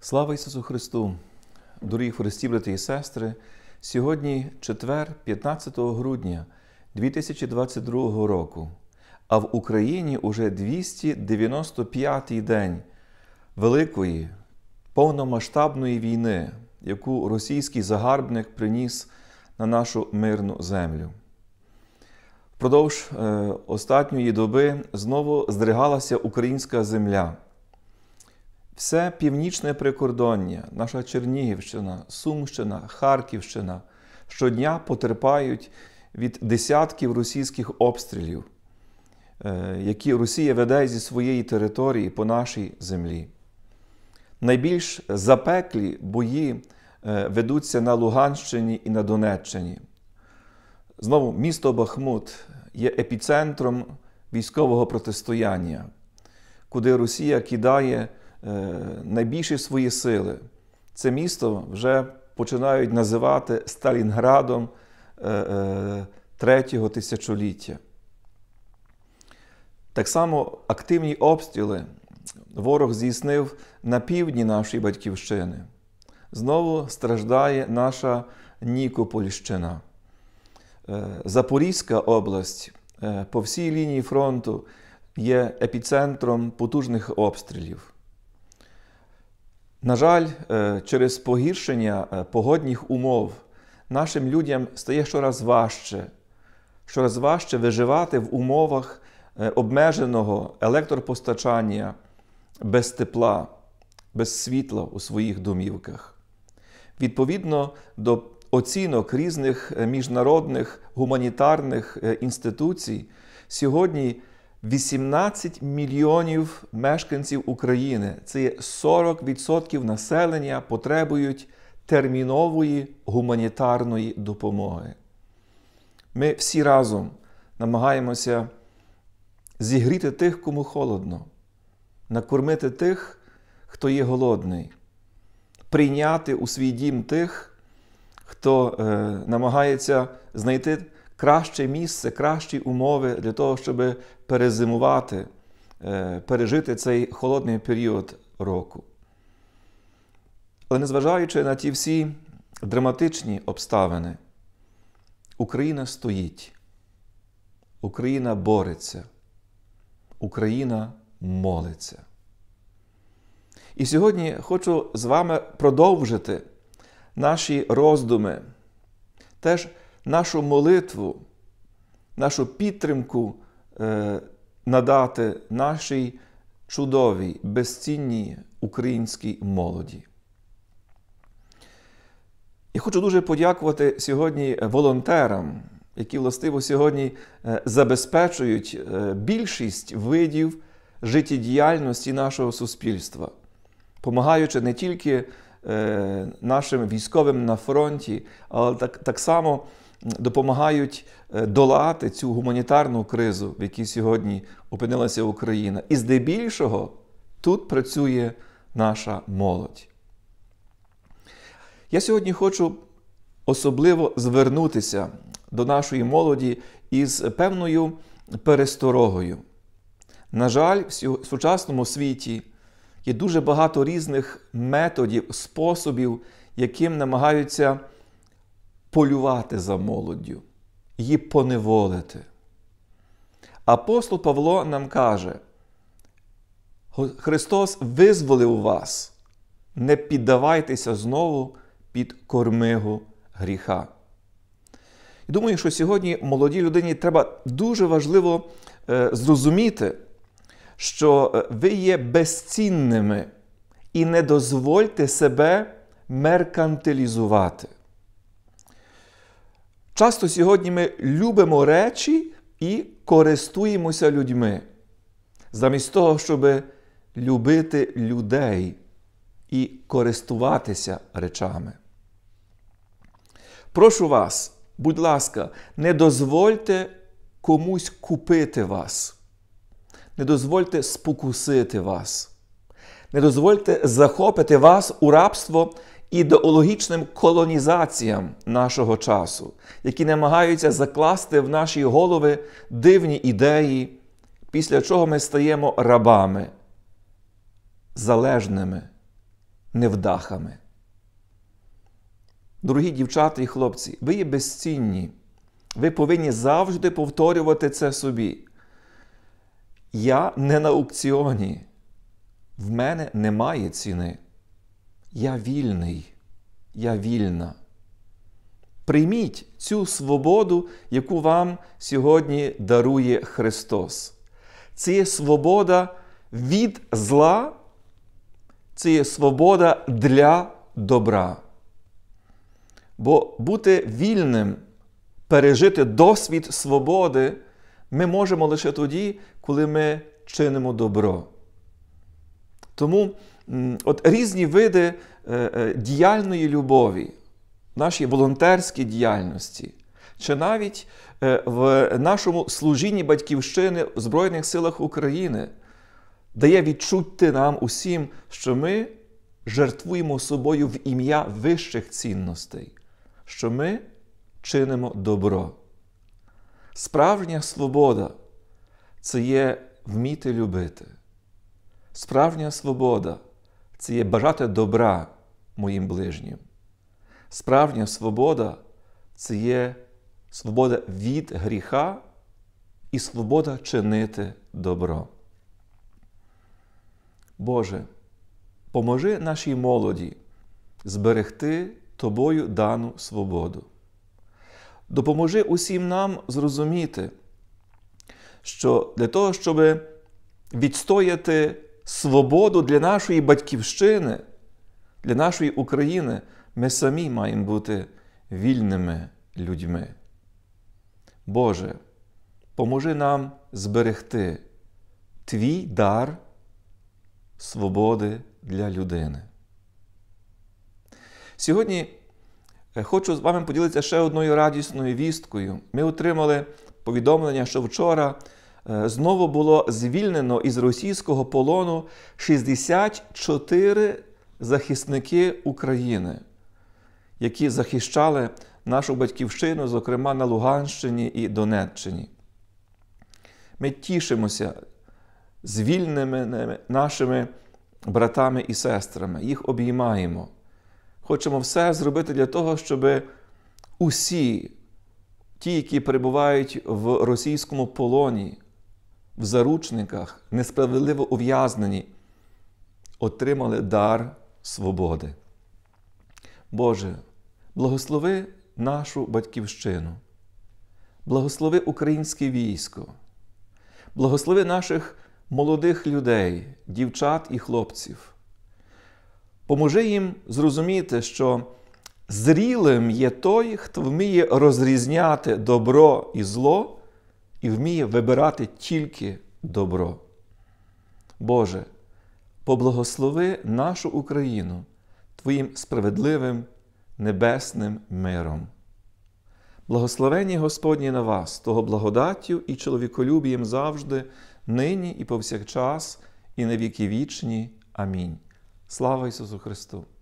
Слава Ісусу Христу! Дорогі Христі, брати і сестри! Сьогодні четвер, 15 грудня 2022 року, а в Україні уже 295-й день великої повномасштабної війни, яку російський загарбник приніс на нашу мирну землю. Впродовж е, останньої доби знову здригалася українська земля все північне прикордоння, наша Чернігівщина, Сумщина, Харківщина щодня потерпають від десятків російських обстрілів, е, які Росія веде зі своєї території по нашій землі. Найбільш запеклі бої е, ведуться на Луганщині і на Донеччині. Знову місто Бахмут є епіцентром військового протистояння, куди Росія кидає Е, найбільші свої сили. Це місто вже починають називати Сталінградом е, е, третього тисячоліття. Так само активні обстріли ворог здійснив на півдні нашої Батьківщини. Знову страждає наша Нікопольщина. Запорізька область по всій лінії фронту є епіцентром потужних обстрілів. На жаль, е, через погіршення е, погодних умов нашим людям стає щораз важче, щораз важче виживати в умовах е, обмеженого електропостачання без тепла, без світла у своїх домівках. Відповідно до оцінок різних міжнародних гуманітарних інституцій, сьогодні 18 мільйонів мешканців України. Це є 40% населення потребують термінової гуманітарної допомоги. Ми всі разом намагаємося зігріти тих, кому холодно, накормити тих, хто є голодний, прийняти у свій дім тих, хто е, намагається знайти краще місце, кращі умови для того, щоб перезимувати, е, пережити цей холодний період року. Але незважаючи на ті всі драматичні обставини, Україна стоїть, Україна бореться, Україна молиться. І сьогодні хочу з вами продовжити наші роздуми. Теж нашу молитву, нашу підтримку е, надати нашій чудовій, безцінній українській молоді. Я хочу дуже подякувати сьогодні волонтерам, які властиво сьогодні е, забезпечують е, більшість видів життєдіяльності нашого суспільства, допомагаючи не тільки нашим військовим на фронті, але так, так само допомагають е, долати цю гуманітарну кризу, в якій сьогодні опинилася Україна. І здебільшого тут працює наша молодь. Я сьогодні хочу особливо звернутися до нашої молоді із певною пересторогою. На жаль, в сучасному світі є дуже багато різних методів, способів, яким намагаються полювати за молоддю, її поневолити. Апостол Павло нам каже, Христос визволив вас, не піддавайтеся знову під кормигу гріха. думаю, що сьогодні молодій людині треба дуже важливо е, зрозуміти, що е, ви є безцінними і не дозвольте себе меркантилізувати. Часто сьогодні ми любимо речі і користуємося людьми, замість того, щоб любити людей і користуватися речами. Прошу вас, будь ласка, не дозвольте комусь купити вас. Не дозвольте спокусити вас. Не дозвольте захопити вас у рабство ідеологічним колонізаціям нашого часу, які намагаються закласти в наші голови дивні ідеї, після чого ми стаємо рабами, залежними, невдахами. Дорогі дівчата і хлопці, ви є безцінні. Ви повинні завжди повторювати це собі. Я не на аукціоні. В мене немає ціни. Я вільний, я вільна. Прийміть цю свободу, яку вам сьогодні дарує Христос. Це є свобода від зла, це є свобода для добра. Бо бути вільним, пережити досвід свободи ми можемо лише тоді, коли ми чинимо добро. Тому от різні види е, е, діяльної любові, нашій волонтерській діяльності, чи навіть е, в нашому служінні батьківщини в Збройних силах України дає відчути нам усім, що ми жертвуємо собою в ім'я вищих цінностей, що ми чинимо добро. Справжня свобода це є вміти любити. Справжня свобода це є бажати добра моїм ближнім. Справжня свобода це є свобода від гріха і свобода чинити добро. Боже, поможи нашій молоді зберегти Тобою дану свободу. Допоможи усім нам зрозуміти, що для того, щоб відстояти свободу для нашої батьківщини, для нашої України, ми самі маємо бути вільними людьми. Боже, поможи нам зберегти твій дар свободи для людини. Сьогодні е, хочу з вами поділитися ще одною радісною вісткою. Ми отримали повідомлення, що вчора. Е, знову було звільнено із російського полону 64 захисники України, які захищали нашу батьківщину, зокрема на Луганщині і Донеччині. Ми тішимося звільненими нашими братами і сестрами, їх обіймаємо. Хочемо все зробити для того, щоб усі ті, які перебувають в російському полоні, в заручниках, несправедливо ув'язнені, отримали дар свободи. Боже, благослови нашу Батьківщину, благослови українське військо, благослови наших молодих людей, дівчат і хлопців. Поможи їм зрозуміти, що зрілим є той, хто вміє розрізняти добро і зло і вміє вибирати тільки добро. Боже, поблагослови нашу Україну Твоїм справедливим небесним миром. Благословені Господні на вас, того благодаттю і чоловіколюбієм завжди, нині і повсякчас, і на віки вічні. Амінь. Слава Ісусу Христу!